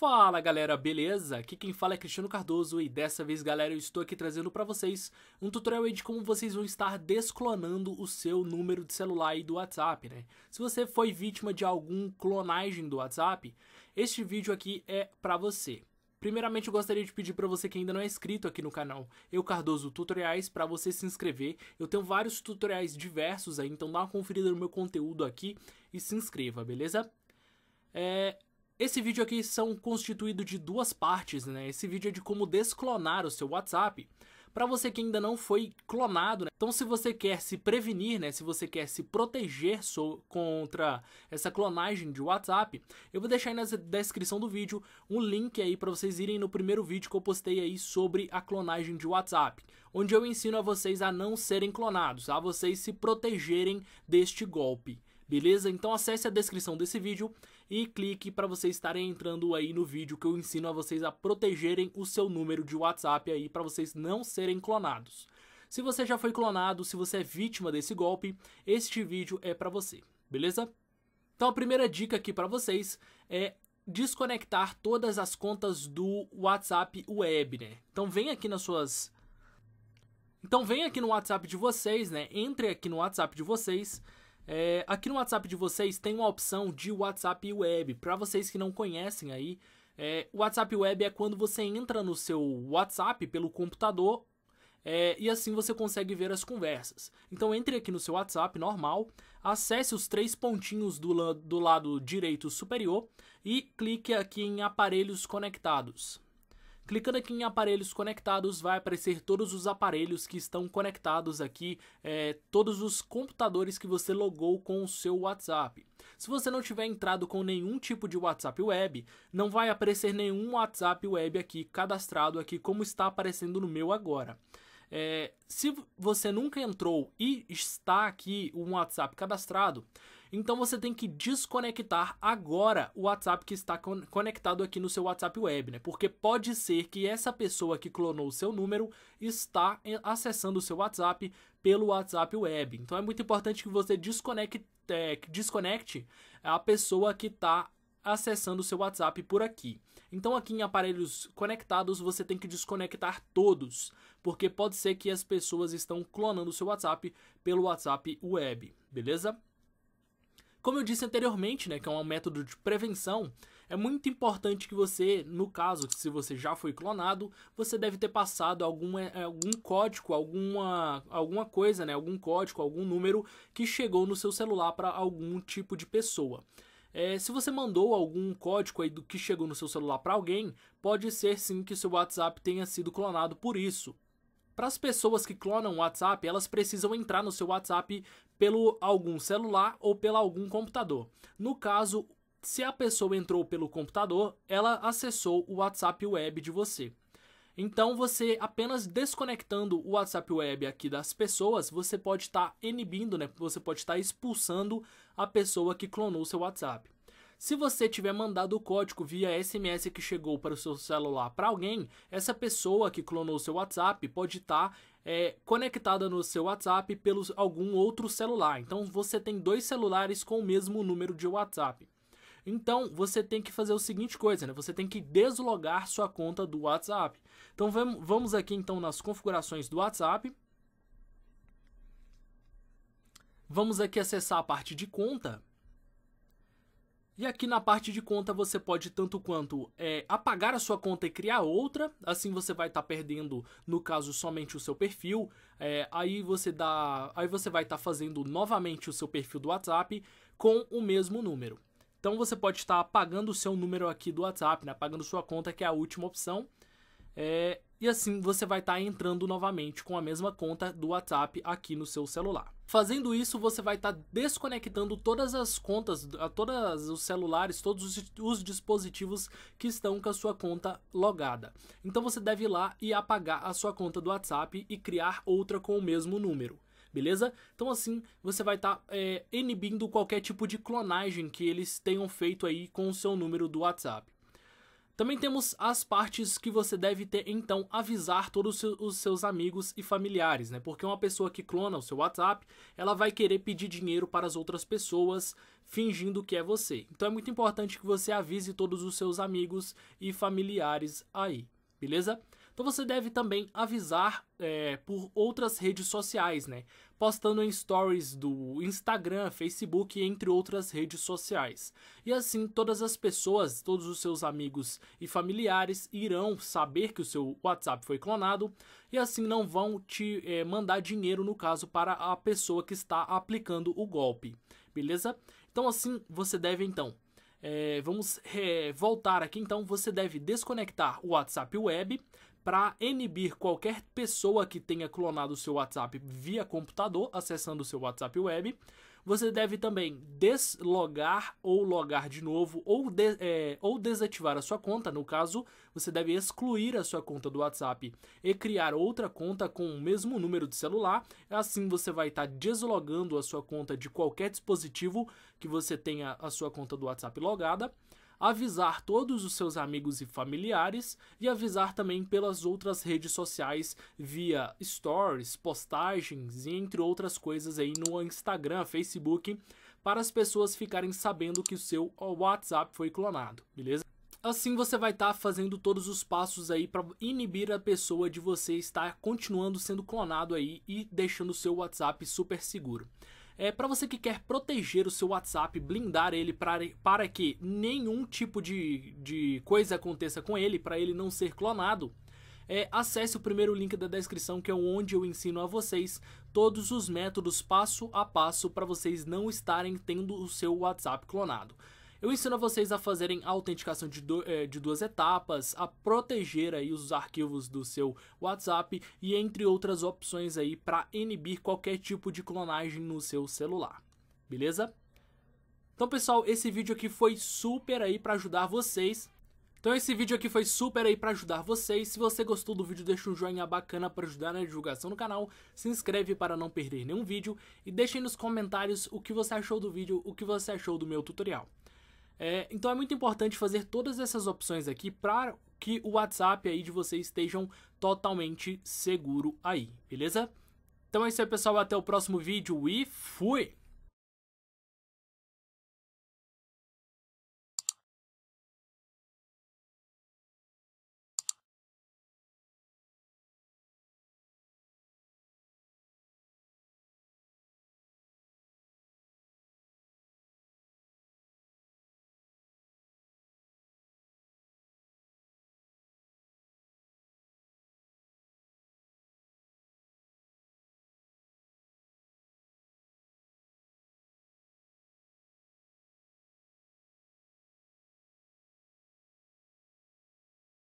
Fala galera, beleza? Aqui quem fala é Cristiano Cardoso e dessa vez galera eu estou aqui trazendo para vocês um tutorial de como vocês vão estar desclonando o seu número de celular e do WhatsApp, né? Se você foi vítima de algum clonagem do WhatsApp, este vídeo aqui é para você. Primeiramente, eu gostaria de pedir para você que ainda não é inscrito aqui no canal Eu Cardoso Tutoriais para você se inscrever. Eu tenho vários tutoriais diversos aí, então dá uma conferida no meu conteúdo aqui e se inscreva, beleza? É, esse vídeo aqui são constituído de duas partes, né? Esse vídeo é de como desclonar o seu WhatsApp para você que ainda não foi clonado. Né? Então, se você quer se prevenir, né? se você quer se proteger so contra essa clonagem de WhatsApp, eu vou deixar aí na descrição do vídeo um link aí para vocês irem no primeiro vídeo que eu postei aí sobre a clonagem de WhatsApp, onde eu ensino a vocês a não serem clonados, a vocês se protegerem deste golpe. Beleza? Então acesse a descrição desse vídeo e clique para vocês estarem entrando aí no vídeo que eu ensino a vocês a protegerem o seu número de WhatsApp aí para vocês não serem clonados. Se você já foi clonado, se você é vítima desse golpe, este vídeo é para você, beleza? Então a primeira dica aqui para vocês é desconectar todas as contas do WhatsApp Web, né? Então vem aqui nas suas Então vem aqui no WhatsApp de vocês, né? Entre aqui no WhatsApp de vocês é, aqui no WhatsApp de vocês tem uma opção de WhatsApp Web. Para vocês que não conhecem aí, é, o WhatsApp Web é quando você entra no seu WhatsApp pelo computador é, e assim você consegue ver as conversas. Então entre aqui no seu WhatsApp normal, acesse os três pontinhos do, la do lado direito superior e clique aqui em aparelhos conectados. Clicando aqui em aparelhos conectados, vai aparecer todos os aparelhos que estão conectados aqui, é, todos os computadores que você logou com o seu WhatsApp. Se você não tiver entrado com nenhum tipo de WhatsApp web, não vai aparecer nenhum WhatsApp web aqui cadastrado aqui como está aparecendo no meu agora. É, se você nunca entrou e está aqui um WhatsApp cadastrado, então você tem que desconectar agora o WhatsApp que está conectado aqui no seu WhatsApp Web, né? Porque pode ser que essa pessoa que clonou o seu número está eh, acessando o seu WhatsApp pelo WhatsApp Web. Então é muito importante que você desconecte, é, desconecte a pessoa que está acessando o seu WhatsApp por aqui. Então aqui em aparelhos conectados você tem que desconectar todos, porque pode ser que as pessoas estão clonando o seu WhatsApp pelo WhatsApp Web, beleza? Como eu disse anteriormente, né, que é um método de prevenção, é muito importante que você, no caso, se você já foi clonado, você deve ter passado algum é, código, alguma, alguma coisa, né, algum código, algum número que chegou no seu celular para algum tipo de pessoa. É, se você mandou algum código aí do que chegou no seu celular para alguém, pode ser sim que seu WhatsApp tenha sido clonado por isso. Para as pessoas que clonam o WhatsApp, elas precisam entrar no seu WhatsApp pelo algum celular ou pelo algum computador. No caso, se a pessoa entrou pelo computador, ela acessou o WhatsApp web de você. Então, você apenas desconectando o WhatsApp Web aqui das pessoas, você pode estar tá inibindo, né? Você pode estar tá expulsando a pessoa que clonou o seu WhatsApp. Se você tiver mandado o código via SMS que chegou para o seu celular para alguém, essa pessoa que clonou seu WhatsApp pode estar tá, é, conectada no seu WhatsApp pelo algum outro celular. Então você tem dois celulares com o mesmo número de WhatsApp. Então você tem que fazer o seguinte coisa, né? Você tem que deslogar sua conta do WhatsApp. Então vamos aqui então nas configurações do WhatsApp. Vamos aqui acessar a parte de conta. E aqui na parte de conta você pode tanto quanto é, apagar a sua conta e criar outra, assim você vai estar tá perdendo, no caso, somente o seu perfil. É, aí você dá, aí você vai estar tá fazendo novamente o seu perfil do WhatsApp com o mesmo número. Então você pode estar tá apagando o seu número aqui do WhatsApp, né? apagando sua conta, que é a última opção. É, e assim você vai estar tá entrando novamente com a mesma conta do WhatsApp aqui no seu celular. Fazendo isso, você vai estar tá desconectando todas as contas, todos os celulares, todos os, os dispositivos que estão com a sua conta logada. Então você deve ir lá e apagar a sua conta do WhatsApp e criar outra com o mesmo número beleza? Então assim, você vai estar tá, é, inibindo qualquer tipo de clonagem que eles tenham feito aí com o seu número do WhatsApp. Também temos as partes que você deve ter, então, avisar todos os seus amigos e familiares, né? Porque uma pessoa que clona o seu WhatsApp, ela vai querer pedir dinheiro para as outras pessoas, fingindo que é você. Então é muito importante que você avise todos os seus amigos e familiares aí, beleza? Então você deve também avisar é, por outras redes sociais, né? Postando em stories do Instagram, Facebook, entre outras redes sociais. E assim, todas as pessoas, todos os seus amigos e familiares irão saber que o seu WhatsApp foi clonado e assim não vão te é, mandar dinheiro, no caso, para a pessoa que está aplicando o golpe, beleza? Então assim, você deve então é, vamos é, voltar aqui então. Você deve desconectar o WhatsApp Web, para inibir qualquer pessoa que tenha clonado o seu WhatsApp via computador, acessando o seu WhatsApp web. Você deve também deslogar ou logar de novo ou, de, é, ou desativar a sua conta. No caso, você deve excluir a sua conta do WhatsApp e criar outra conta com o mesmo número de celular. Assim, você vai estar tá deslogando a sua conta de qualquer dispositivo que você tenha a sua conta do WhatsApp logada avisar todos os seus amigos e familiares e avisar também pelas outras redes sociais via stories, postagens e entre outras coisas aí no Instagram, Facebook, para as pessoas ficarem sabendo que o seu WhatsApp foi clonado, beleza? Assim você vai estar tá fazendo todos os passos aí para inibir a pessoa de você estar continuando sendo clonado aí e deixando o seu WhatsApp super seguro. É para você que quer proteger o seu WhatsApp, blindar ele pra, para que nenhum tipo de, de coisa aconteça com ele, para ele não ser clonado. É, acesse o primeiro link da descrição que é onde eu ensino a vocês todos os métodos passo a passo para vocês não estarem tendo o seu WhatsApp clonado. Eu ensino a vocês a fazerem a autenticação de, do, é, de duas etapas, a proteger aí os arquivos do seu WhatsApp e entre outras opções aí para inibir qualquer tipo de clonagem no seu celular. Beleza? Então, pessoal, esse vídeo aqui foi super aí para ajudar vocês. Então esse vídeo aqui foi super aí para ajudar vocês. Se você gostou do vídeo, deixa um joinha bacana para ajudar na divulgação do canal. Se inscreve para não perder nenhum vídeo e deixe nos comentários o que você achou do vídeo, o que você achou do meu tutorial. É, então é muito importante fazer todas essas opções aqui para que o WhatsApp aí de vocês estejam totalmente seguro aí, beleza? Então é isso aí, pessoal. Até o próximo vídeo e fui!